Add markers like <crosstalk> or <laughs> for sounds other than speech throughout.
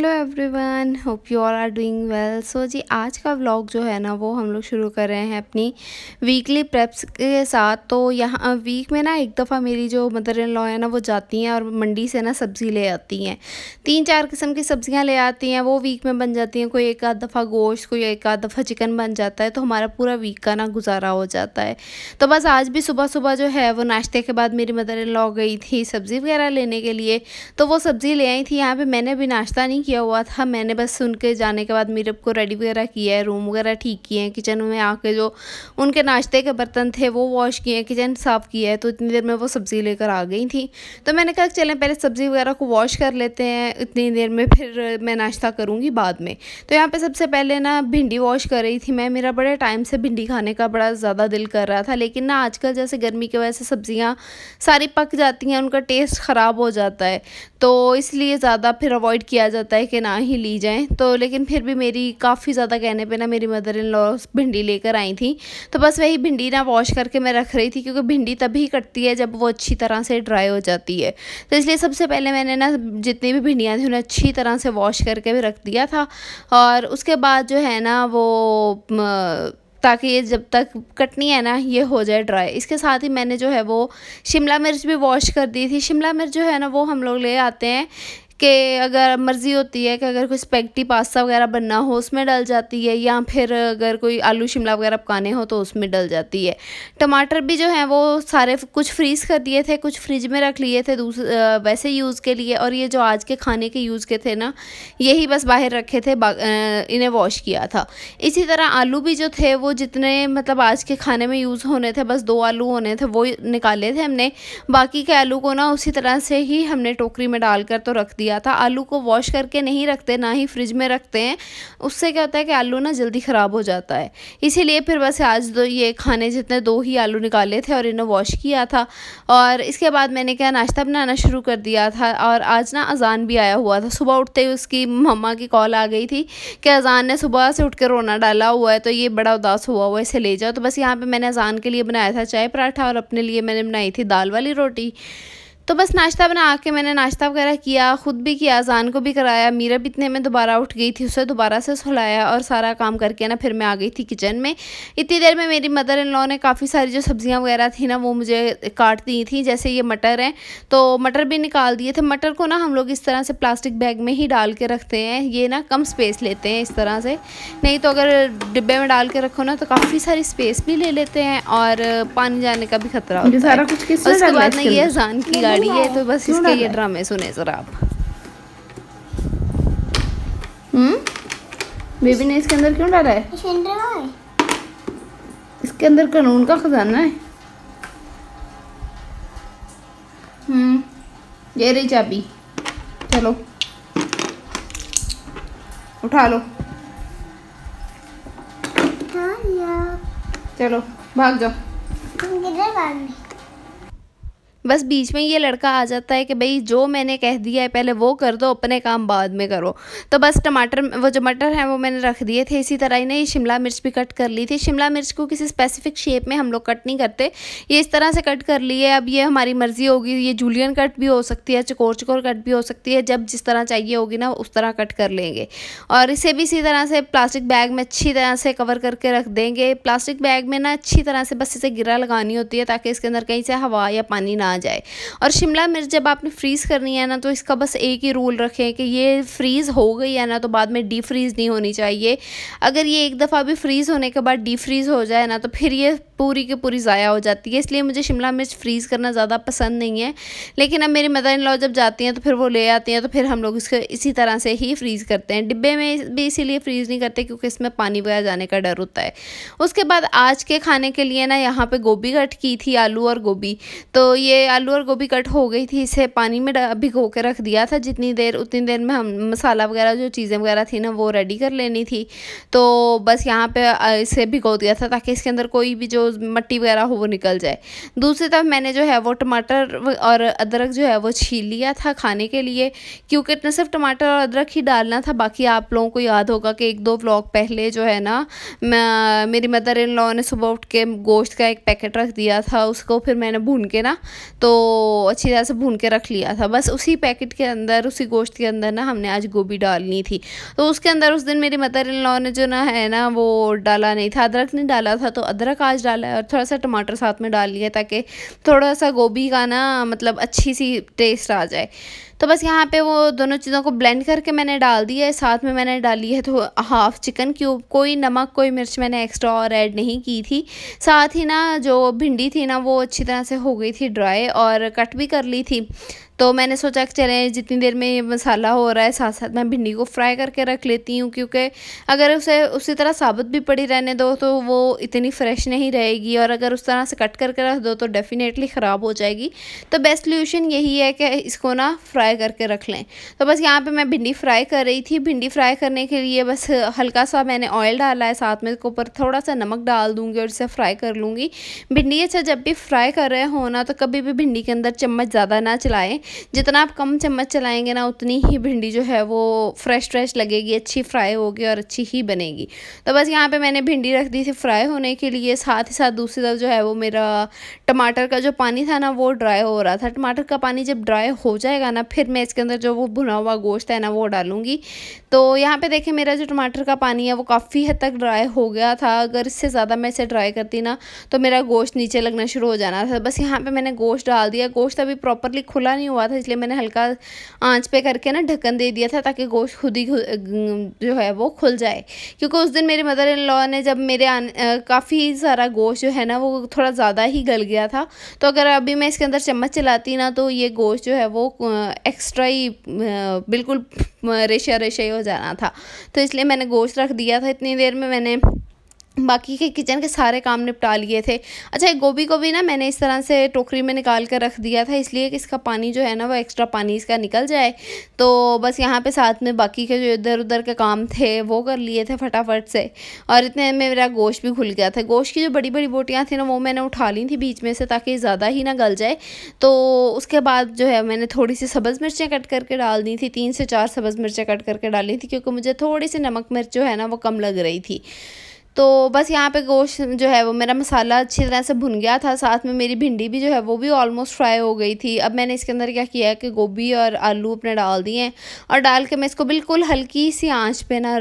hello everyone hope you all are doing well so जी आज का व्लॉग जो है ना वो हम लोग शुरू कर रहे हैं अपनी वीकली प्रेप्स के साथ तो यहाँ वीक में ना एक दफ़ा मेरी जो मदर इन लॉ है ना वो जाती हैं और मंडी से ना सब्ज़ी ले आती हैं तीन चार किस्म की सब्ज़ियाँ ले आती हैं वो वीक में बन जाती हैं कोई एक आध दफ़ा गोश्त कोई एक आध दफ़ा चिकन बन जाता है तो हमारा पूरा वीक का ना गुजारा हो जाता है तो बस आज भी सुबह सुबह जो है वो नाश्ते के बाद मेरी मदर इन लॉ गई थी सब्ज़ी वगैरह लेने के लिए तो वो सब्ज़ी ले आई थी यहाँ पर मैंने भी नाश्ता नहीं किया हुआ था मैंने बस उनके जाने के बाद मेरे को रेडी वगैरह किया है रूम वगैरह ठीक किए हैं किचन में आके जो उनके नाश्ते के बर्तन थे वो वॉश किए हैं किचन साफ़ किया है तो इतनी देर में वो सब्ज़ी लेकर आ गई थी तो मैंने कहा चलें पहले सब्ज़ी वगैरह को वॉश कर लेते हैं इतनी देर में फिर मैं नाश्ता करूँगी बाद में तो यहाँ पर सबसे पहले ना भिंडी वॉश कर रही थी मैं मेरा बड़े टाइम से भिंडी खाने का बड़ा ज़्यादा दिल कर रहा था लेकिन ना आजकल जैसे गर्मी की वजह से सब्ज़ियाँ सारी पक जाती हैं उनका टेस्ट ख़राब हो जाता है तो इसलिए ज़्यादा फिर अवॉइड किया जाता है कि ना ही ली जाएँ तो लेकिन फिर भी मेरी काफ़ी ज़्यादा कहने पे ना मेरी मदर इन लॉ भिंडी लेकर आई थी तो बस वही भिंडी ना वॉश करके मैं रख रही थी क्योंकि भिंडी तभी कटती है जब वो अच्छी तरह से ड्राई हो जाती है तो इसलिए सबसे पहले मैंने ना जितनी भी भिंडियाँ थी उन्हें अच्छी तरह से वॉश करके भी रख दिया था और उसके बाद जो है ना वो ताकि ये जब तक कटनी है ना ये हो जाए ड्राई इसके साथ ही मैंने जो है वो शिमला मिर्च भी वॉश कर दी थी शिमला मिर्च जो है ना वो हम लोग ले आते हैं कि अगर मर्ज़ी होती है कि अगर कोई स्पेगटी पास्ता वगैरह बनना हो उसमें डल जाती है या फिर अगर कोई आलू शिमला वगैरह पकाने हो तो उसमें डल जाती है टमाटर भी जो हैं वो सारे कुछ फ्रीज़ कर दिए थे कुछ फ्रिज में रख लिए थे वैसे यूज़ के लिए और ये जो आज के खाने के यूज़ के थे ना यही बस बाहर रखे थे इन्हें वॉश किया था इसी तरह आलू भी जो थे वो जितने मतलब आज के खाने में यूज़ होने थे बस दो आलू होने थे वो निकाले थे हमने बाकी के आलू को ना उसी तरह से ही हमने टोकरी में डालकर तो रख दिया दिया था आलू को वॉश करके नहीं रखते ना ही फ्रिज में रखते हैं उससे क्या होता है कि आलू ना जल्दी ख़राब हो जाता है इसीलिए फिर बस आज दो तो ये खाने जितने दो ही आलू निकाले थे और इन्हें वॉश किया था और इसके बाद मैंने क्या नाश्ता बनाना शुरू कर दिया था और आज ना अजान भी आया हुआ था सुबह उठते ही उसकी मम्मा की कॉल आ गई थी कि अजान ने सुबह से उठ रोना डाला हुआ है तो ये बड़ा उदास हुआ हुआ इसे ले जाओ तो बस यहाँ पर मैंने अजान के लिए बनाया था चाय पराठा और अपने लिए मैंने बनाई थी दाल वाली रोटी तो बस नाश्ता बना के मैंने नाश्ता वगैरह किया ख़ुद भी किया अजान को भी कराया मीरा भी इतने में दोबारा उठ गई थी उसे दोबारा से सुलाया और सारा काम करके ना फिर मैं आ गई थी किचन में इतनी देर में मेरी मदर इन लॉ ने काफ़ी सारी जो सब्ज़ियाँ वगैरह थी ना वो मुझे काट दी थी जैसे ये मटर हैं तो मटर भी निकाल दिए थे मटर को ना हम लोग इस तरह से प्लास्टिक बैग में ही डाल के रखते हैं ये ना कम स्पेस लेते हैं इस तरह से नहीं तो अगर डिब्बे में डाल के रखो ना तो काफ़ी सारी स्पेस भी ले लेते हैं और पानी जाने का भी खतरा होता है उसके बाद ना ये अजान की गाड़ी रही है तो बस इसके ये ड्रामे सुने सर आप हम्म बेबी ने इसके अंदर क्यों डाला है इसके अंदर कानून का खजाना है हम्म ये रही चाबी चलो उठा लो हाँ, चलो भाग जाओ बस बीच में ये लड़का आ जाता है कि भाई जो मैंने कह दिया है पहले वो कर दो अपने काम बाद में करो तो बस टमाटर वो जो मटर हैं वो मैंने रख दिए थे इसी तरह ही ना ये शिमला मिर्च भी कट कर ली थी शिमला मिर्च को किसी स्पेसिफिक शेप में हम लोग कट नहीं करते ये इस तरह से कट कर ली है अब ये हमारी मर्ज़ी होगी ये जूलियन कट भी हो सकती है चकोर चकोर कट भी हो सकती है जब जिस तरह चाहिए होगी ना उस तरह कट कर लेंगे और इसे भी इसी तरह से प्लास्टिक बैग में अच्छी तरह से कवर करके रख देंगे प्लास्टिक बैग में ना अच्छी तरह से बस इसे गिरा लगानी होती है ताकि इसके अंदर कहीं से हवा या पानी ना ना जाए और शिमला मिर्च जब आपने फ्रीज़ करनी है ना तो इसका बस एक ही रूल रखें कि ये फ्रीज़ हो गई है ना तो बाद में डी फ्रीज़ नहीं होनी चाहिए अगर ये एक दफ़ा भी फ्रीज़ होने के बाद डी फ्रीज़ हो जाए ना तो फिर ये पूरी की पूरी ज़ाया हो जाती है इसलिए मुझे शिमला मिर्च फ्रीज़ करना ज़्यादा पसंद नहीं है लेकिन अब मेरी मदर इन लॉ जब जाती हैं तो फिर वो ले आती हैं तो फिर हम लोग इसको इसी तरह से ही फ्रीज़ करते हैं डिब्बे में भी इसीलिए फ्रीज़ नहीं करते क्योंकि इसमें पानी वगैरह जाने का डर होता है उसके बाद आज के खाने के लिए ना यहाँ पे गोभी कट की थी आलू और गोभी तो ये आलू और गोभी कट हो गई थी इसे पानी में भिगो के रख दिया था जितनी देर उतनी देर में हम मसाला वगैरह जो चीज़ें वगैरह थी ना वो रेडी कर लेनी थी तो बस यहाँ पे इसे भिगो दिया था ताकि इसके अंदर कोई भी जो मट्टी वगैरह हो वो निकल जाए दूसरी तरफ मैंने जो है वो टमाटर और अदरक जो है वो छील लिया था खाने के लिए क्योंकि इतना सिर्फ टमाटर और अदरक ही डालना था बाकी आप लोगों को याद होगा कि एक दो ब्लॉग पहले जो है ना मेरी मदर इन लॉ ने सुबह उठ के गोश्त का एक पैकेट रख दिया था उसको फिर मैंने भून के ना तो अच्छी तरह से भून के रख लिया था बस उसी पैकेट के अंदर उसी गोश्त के अंदर ना हमने आज गोभी डालनी थी तो उसके अंदर उस दिन मेरी मदर इन लॉ ने जो ना है ना वो डाला नहीं था अदरक नहीं डाला था तो अदरक आज डाला है और थोड़ा सा टमाटर साथ में डाल लिया ताकि थोड़ा सा गोभी का ना मतलब अच्छी सी टेस्ट आ जाए तो बस यहाँ पे वो दोनों चीज़ों को ब्लेंड करके मैंने डाल दिया है साथ में मैंने डाली है तो हाफ चिकन क्यूब कोई नमक कोई मिर्च मैंने एक्स्ट्रा और ऐड नहीं की थी साथ ही ना जो भिंडी थी ना वो अच्छी तरह से हो गई थी ड्राई और कट भी कर ली थी तो मैंने सोचा कि चलें जितनी देर में ये मसाला हो रहा है साथ साथ मैं भिंडी को फ्राई करके रख लेती हूँ क्योंकि अगर उसे उसी तरह साबुत भी पड़ी रहने दो तो वो इतनी फ्रेश नहीं रहेगी और अगर उस तरह से कट करके रख दो तो डेफ़िनेटली ख़राब हो जाएगी तो बेस्ट सोल्यूशन यही है कि इसको ना फ्राई करके रख लें तो बस यहाँ पर मैं भिंडी फ्राई कर रही थी भिंडी फ्राई करने के लिए बस हल्का सा मैंने ऑयल डाला है साथ में ऊपर थोड़ा सा नमक डाल दूँगी और इसे फ्राई कर लूँगी भिंडी अच्छा जब भी फ्राई कर रहे हो ना तो कभी भी भिंडी के अंदर चम्मच ज़्यादा ना चलाएँ जितना आप कम चम्मच चलाएंगे ना उतनी ही भिंडी जो है वो फ्रेश फ्रेश लगेगी अच्छी फ्राई होगी और अच्छी ही बनेगी तो बस यहाँ पे मैंने भिंडी रख दी थी फ्राई होने के लिए साथ ही साथ दूसरी तरफ जो है वो मेरा टमाटर का जो पानी था ना वो ड्राई हो रहा था टमाटर का पानी जब ड्राई हो जाएगा ना फिर मैं इसके अंदर जो वो भुना हुआ गोश्त है ना वो डालूंगी तो यहाँ पर देखें मेरा जो टमाटर का पानी है वो काफ़ी हद तक ड्राई हो गया था अगर इससे ज़्यादा मैं इसे ड्राई करती ना तो मेरा गोश्त नीचे लगना शुरू हो जाना था बस यहाँ पर मैंने गोश्त डाल दिया गोश्त अभी प्रॉपरली खुला नहीं हुआ हुआ था इसलिए मैंने हल्का आंच पे करके ना ढक्कन दे दिया था ताकि गोश्त खुद ही जो है वो खुल जाए क्योंकि उस दिन मेरे मदर इन लॉ ने जब मेरे काफ़ी सारा गोश्त जो है ना वो थोड़ा ज़्यादा ही गल गया था तो अगर अभी मैं इसके अंदर चम्मच चलाती ना तो ये गोश्त जो है वो एक्स्ट्रा ही बिल्कुल रेशा रेशा ही हो जाना था तो इसलिए मैंने गोश्त रख दिया था इतनी देर में मैंने बाकी के किचन के सारे काम निपटा लिए थे अच्छा गोभी को भी ना मैंने इस तरह से टोकरी में निकाल कर रख दिया था इसलिए कि इसका पानी जो है ना वो एक्स्ट्रा पानी इसका निकल जाए तो बस यहाँ पे साथ में बाकी के जो इधर उधर के काम थे वो कर लिए थे फटाफट से और इतने में मेरा गोश्त भी घुल गया था गोश्त की जो बड़ी बड़ी बोटियाँ थी ना वो मैंने उठा ली थी बीच में से ताकि ज़्यादा ही ना गल जाए तो उसके बाद जो है मैंने थोड़ी सी सब्ज़ मिर्चें कट करके डाल दी थी तीन से चार सब्ज़ मिर्चें कट करके डाली थी क्योंकि मुझे थोड़ी सी नमक मिर्च जो है ना वो कम लग रही थी तो बस यहाँ पे गोश्त जो है वो मेरा मसाला अच्छी तरह से भुन गया था साथ में मेरी भिंडी भी जो है वो भी ऑलमोस्ट फ्राई हो गई थी अब मैंने इसके अंदर क्या किया है कि गोभी और आलू अपने डाल दिए हैं और डाल के मैं इसको बिल्कुल हल्की सी आंच पे ना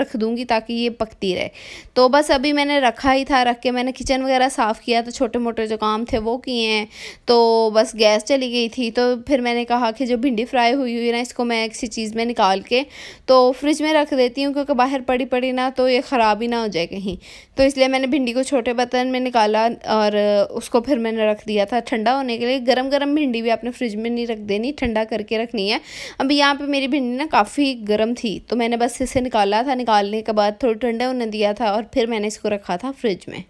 रख दूँगी ताकि ये पकती रहे तो बस अभी मैंने रखा ही था रख के मैंने किचन वगैरह साफ़ किया तो छोटे मोटे जो काम थे वो किए हैं तो बस गैस चली गई थी तो फिर मैंने कहा कि जो भिंडी फ्राई हुई हुई ना इसको मैं किसी चीज़ में निकाल के तो फ्रिज में रख देती हूँ क्योंकि बाहर पड़ी पड़ी ना तो ये ख़राब ही ना ना हो जाए कहीं तो इसलिए मैंने भिंडी को छोटे बर्तन में निकाला और उसको फिर मैंने रख दिया था ठंडा होने के लिए गर्म गर्म भिंडी भी आपने फ्रिज में नहीं रख देनी ठंडा करके रखनी है अब यहाँ पे मेरी भिंडी ना काफ़ी गर्म थी तो मैंने बस इसे निकाला था निकालने के बाद थोड़ा ठंडा होने दिया था और फिर मैंने इसको रखा था फ्रिज में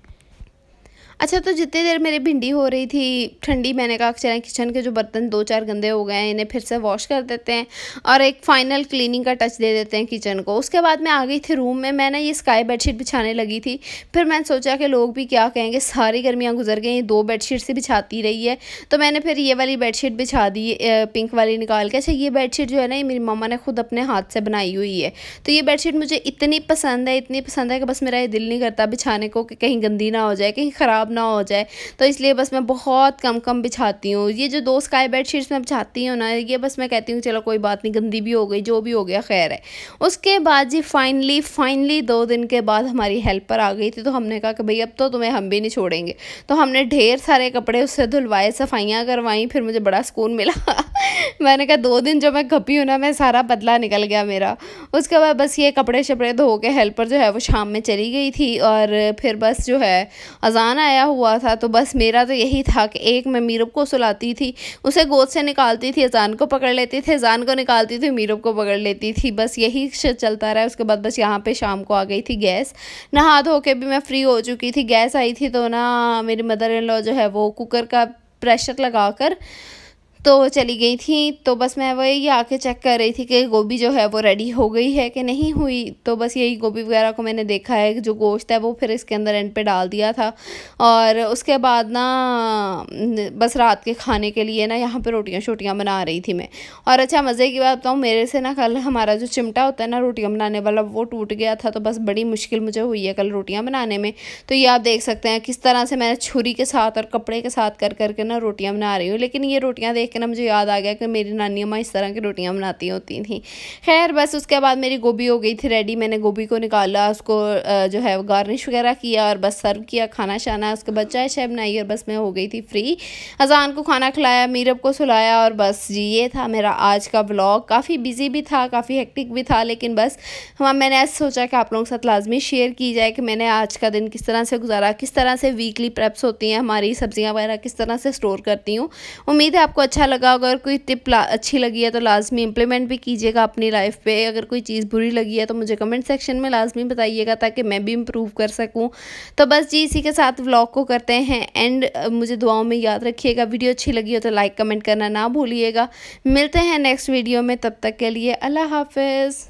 अच्छा तो जितनी देर मेरी भिंडी हो रही थी ठंडी मैंने कहा चलें किचन के जो बर्तन दो चार गंदे हो गए हैं इन्हें फिर से वॉश कर देते हैं और एक फाइनल क्लीनिंग का टच दे देते हैं किचन को उसके बाद मैं आ गई थी रूम में मैं ना ये स्काई बेडशीट बिछाने लगी थी फिर मैंने सोचा कि लोग भी क्या कहेंगे सारी गर्मियाँ गुजर गई दो बेडशीट से बिछाती रही है तो मैंने फिर ये वाली बेडशीट बिछा दी पिंक वाली निकाल के अच्छा ये बेडशीट जो है ना ये मेरी मम्मा ने खुद अपने हाथ से बनाई हुई है तो ये बेडशीट मुझे इतनी पसंद है इतनी पसंद है कि बस मेरा ये दिल नहीं करता बिछाने को कि कहीं गंदी ना हो जाए कहीं ख़राब ख़राब ना हो जाए तो इसलिए बस मैं बहुत कम कम बिछाती हूँ ये जो दो स्काई बेड शीट्स मैं बिछाती हूँ ना ये बस मैं कहती हूँ चलो कोई बात नहीं गंदी भी हो गई जो भी हो गया खैर है उसके बाद जी फाइनली फाइनली दो दिन के बाद हमारी हेल्पर आ गई थी तो हमने कहा कि भाई अब तो तुम्हें हम भी नहीं छोड़ेंगे तो हमने ढेर सारे कपड़े उससे धुलवाए सफाइयाँ करवाई फिर मुझे बड़ा सुकून मिला <laughs> मैंने कहा दो दिन जो मैं घपी हूँ ना मैं सारा बदला निकल गया मेरा उसके बाद बस ये कपड़े शपड़े धो के हेल्पर जो है वो शाम में चली गई थी और फिर बस जो है अजान आया आया हुआ था तो बस मेरा तो यही था कि एक मैं मीरब को सुलाती थी उसे गोद से निकालती थी अजान को पकड़ लेती थी अजान को निकालती थी मीरब को पकड़ लेती थी बस यही चलता रहा उसके बाद बस यहाँ पर शाम को आ गई थी गैस नहा धो के भी मैं फ्री हो चुकी थी गैस आई थी तो ना मेरी मदर इन लॉ जो है वो कुकर का प्रेशर लगा कर तो चली गई थी तो बस मैं वही आके चेक कर रही थी कि गोभी जो है वो रेडी हो गई है कि नहीं हुई तो बस यही गोभी वगैरह को मैंने देखा है जो गोश्त है वो फिर इसके अंदर एंड पे डाल दिया था और उसके बाद ना बस रात के खाने के लिए ना यहाँ पर रोटियाँ शोटियाँ बना रही थी मैं और अच्छा मज़े की बात बताऊँ मेरे से ना कल हमारा जो चिमटा होता है ना रोटियाँ बनाने वाला वो टूट गया था तो बस बड़ी मुश्किल मुझे हुई है कल रोटियाँ बनाने में तो ये आप देख सकते हैं किस तरह से मैंने छुरी के साथ और कपड़े के साथ कर करके ना रोटियाँ बना रही हूँ लेकिन ये रोटियाँ देख के ना मुझे याद आ गया कि मेरी नानी अम्मा इस तरह की रोटियाँ बनाती होती थी खैर बस उसके बाद मेरी गोभी हो गई थी रेडी मैंने गोभी को निकाला उसको जो है गार्निश वगैरह किया और बस सर्व किया खाना शाना उसके बाद चाय शाय बनाई और बस मैं हो गई थी फ्री अजान को खाना खिलाया मीरब को सुलाया और बस जी ये था मेरा आज का ब्लॉग काफ़ी बिजी भी था काफ़ी हेक्टिक भी था लेकिन बस हम हाँ, मैंने ऐसा सोचा कि आप लोगों के साथ लाजमी शेयर की जाए कि मैंने आज का दिन किस तरह से गुजारा किस तरह से वीकली प्रेप्स होती हैं हमारी सब्ज़ियाँ वगैरह किस तरह से स्टोर करती हूँ उम्मीद है आपको अच्छा अच्छा लगा होगा अगर कोई टिप अच्छी लगी है तो लाजमी इंप्लीमेंट भी कीजिएगा अपनी लाइफ पे अगर कोई चीज़ बुरी लगी है तो मुझे कमेंट सेक्शन में लाजमी बताइएगा ताकि मैं भी इम्प्रूव कर सकूँ तो बस जी इसी के साथ व्लॉग को करते हैं एंड मुझे दुआओं में याद रखिएगा वीडियो अच्छी लगी हो तो लाइक कमेंट करना ना भूलिएगा मिलते हैं नेक्स्ट वीडियो में तब तक के लिए अल्लाह हाफिज़